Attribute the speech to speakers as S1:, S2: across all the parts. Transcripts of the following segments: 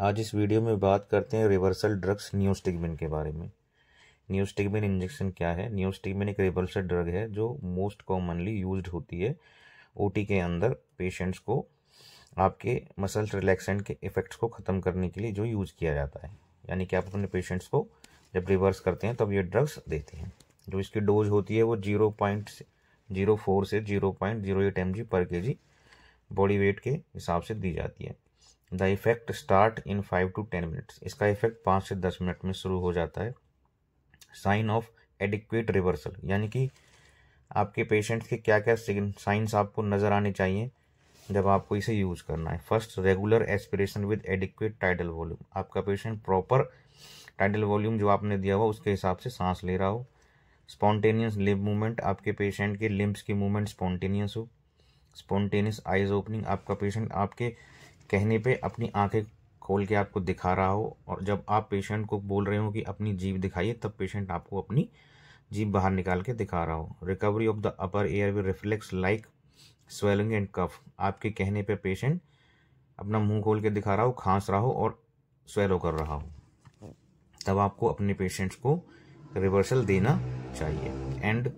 S1: आज इस वीडियो में बात करते हैं रिवर्सल ड्रग्स न्यूस्टिगमिन के बारे में न्यूस्टिगमिन इंजेक्शन क्या है न्यूस्टिगमिन एक रिवर्सल ड्रग है जो मोस्ट कॉमनली यूज होती है ओ के अंदर पेशेंट्स को आपके मसल रिलैक्सेंट के इफेक्ट्स को ख़त्म करने के लिए जो यूज़ किया जाता है यानी कि आप अपने पेशेंट्स को जब रिवर्स करते हैं तब ये ड्रग्स देते हैं जो इसकी डोज होती है वो जीरो पॉइंट जीरो फोर से zero point zero eight m g per k जी बॉडी वेट के हिसाब से दी जाती है the effect start in five to ten minutes इसका इफेक्ट पाँच से दस मिनट में शुरू हो जाता है साइन ऑफ एडिक्वेट रिवर्सल यानी कि आपके पेशेंट्स के क्या क्या साइंस आपको नज़र आने चाहिए जब आपको इसे यूज़ करना है first regular aspiration with adequate tidal volume आपका पेशेंट प्रॉपर टाइडल वॉल्यूम जो आपने दिया हुआ उसके हिसाब से सांस ले रहा हो स्पॉन्टेनियस लिप मूवमेंट आपके पेशेंट के लिम्स की मूवमेंट स्पॉन्टेनियस हो स्पॉन्टेनियस आइज ओपनिंग आपका पेशेंट आपके कहने पे अपनी आंखें खोल के आपको दिखा रहा हो और जब आप पेशेंट को बोल रहे हो कि अपनी जीभ दिखाइए तब पेशेंट आपको अपनी जीभ बाहर निकाल के दिखा रहा हो recovery of the upper airway reflex like swallowing and cough आपके कहने पे पेशेंट अपना मुंह खोल के दिखा रहा हो खांस रहा हो और स्वेलो कर रहा हो तब आपको अपने पेशेंट्स को रिवर्सल देना चाहिए and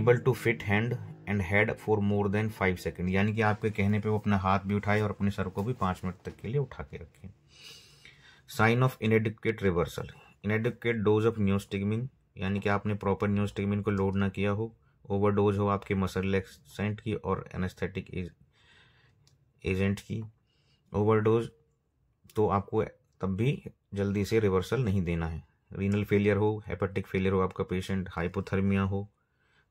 S1: able to fit hand and head for more than five second यानी कि आपके कहने पे वो अपना हाथ भी उठाए और अपने सर को भी पाँच मिनट तक के लिए उठा के रखें sign of inadequate reversal inadequate dose of neostigmine यानी कि आपने प्रॉपर न्यूस्टिगमिन को लोड ना किया हो ओवरडोज हो आपके मसल रिलैक्सेंट की और एनेस्थेटिक एजेंट की ओवरडोज तो आपको तब भी जल्दी से रिवर्सल नहीं देना है रीनल फेलियर हो हेपेटिक फेलियर हो आपका पेशेंट हाइपोथर्मिया हो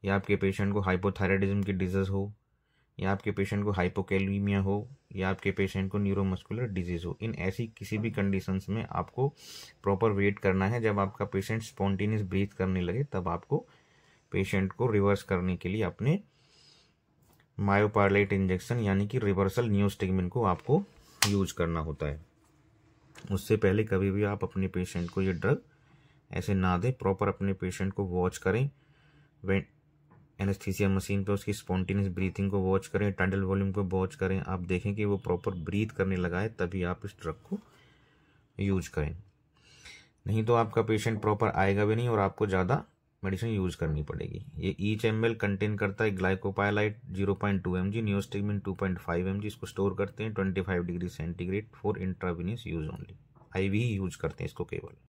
S1: या आपके पेशेंट को हाइपोथायरायडिज्म की डिजीज़ हो या आपके पेशेंट को हाइपोकेलीमिया हो या आपके पेशेंट को न्यूरोमस्कुलर डिजीज़ हो इन ऐसी किसी भी कंडीशंस में आपको प्रॉपर वेट करना है जब आपका पेशेंट स्पॉन्टेनियस ब्रीथ करने लगे तब आपको पेशेंट को रिवर्स करने के लिए अपने मायोपार्लेट इंजेक्शन यानी कि रिवर्सल न्यूस्टिगमिन को आपको यूज करना होता है उससे पहले कभी भी आप अपने पेशेंट को ये ड्रग ऐसे ना दें प्रॉपर अपने पेशेंट को वॉच करें एनेस्थीसिया मशीन पे उसकी स्पॉन्टेनियस ब्रीथिंग को वॉच करें टंडल वॉल्यूम को वॉच करें आप देखें कि वो प्रॉपर ब्रीथ करने लगा है तभी आप इस ड्रग को यूज करें नहीं तो आपका पेशेंट प्रॉपर आएगा भी नहीं और आपको ज़्यादा मेडिसिन यूज़ करनी पड़ेगी ये ईच एम एल कंटेन करता है glycopyrrolate zero point two m g neostigmine two point five m g इसको स्टोर करते हैं twenty five degree centigrade for intravenous use only I V use करते हैं इसको केवल